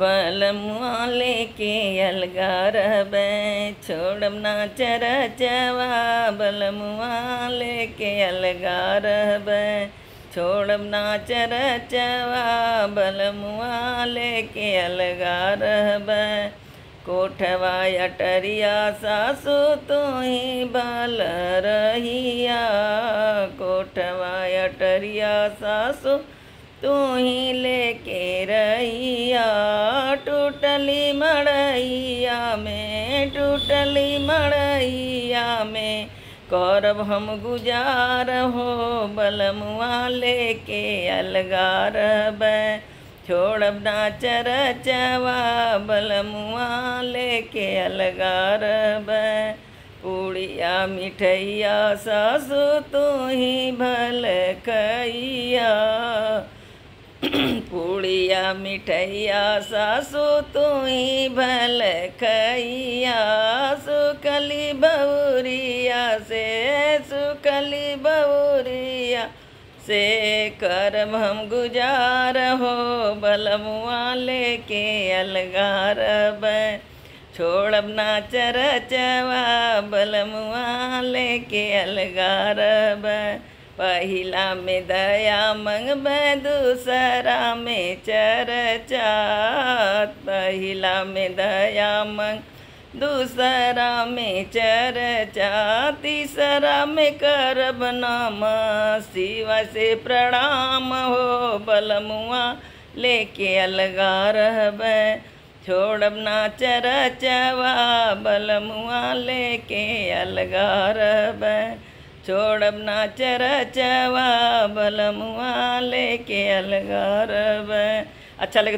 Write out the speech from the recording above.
बलम वाले के अलगार बै छोड़म ना चर चवा बलम वाले के अलगार बै छोड़म ना चर चवा बलम वाले के अलगार बै कोठवा अटरिया सासु तू ही बल रहिया कोठवा अटरिया सासु तू ही लेके रही टूटली मड़ैया में टूटली मड़ैया में कौरव हम गुजार हो बलमुआ लेके अलगार बै छोड़ब ना चर चवा बलमुआ लेके अलगार बै पूड़िया मिठैया सासु तू ही भल खैया पूड़िया मिठैया सासु तू ही भल खैया सुखली बउरिया से सुखली बउरिया से करम हम गुजार हो बलमुआ लेके अलगार ब छोड़ब ना चरचवा बलमुआ लेके अलगार ब पहला में दया मंग दूसरा में चरचा पहला में दया मंग दूसरा में चरचा तीसरा में करब नाम शिवा से प्रणाम हो बलमुआ लेके अलगा रहब छोड़ब ना चरचवा बलमुआ लेके अलगा रहब चवा चरचवा बलमुआ लेके अलगार अच्छा लगे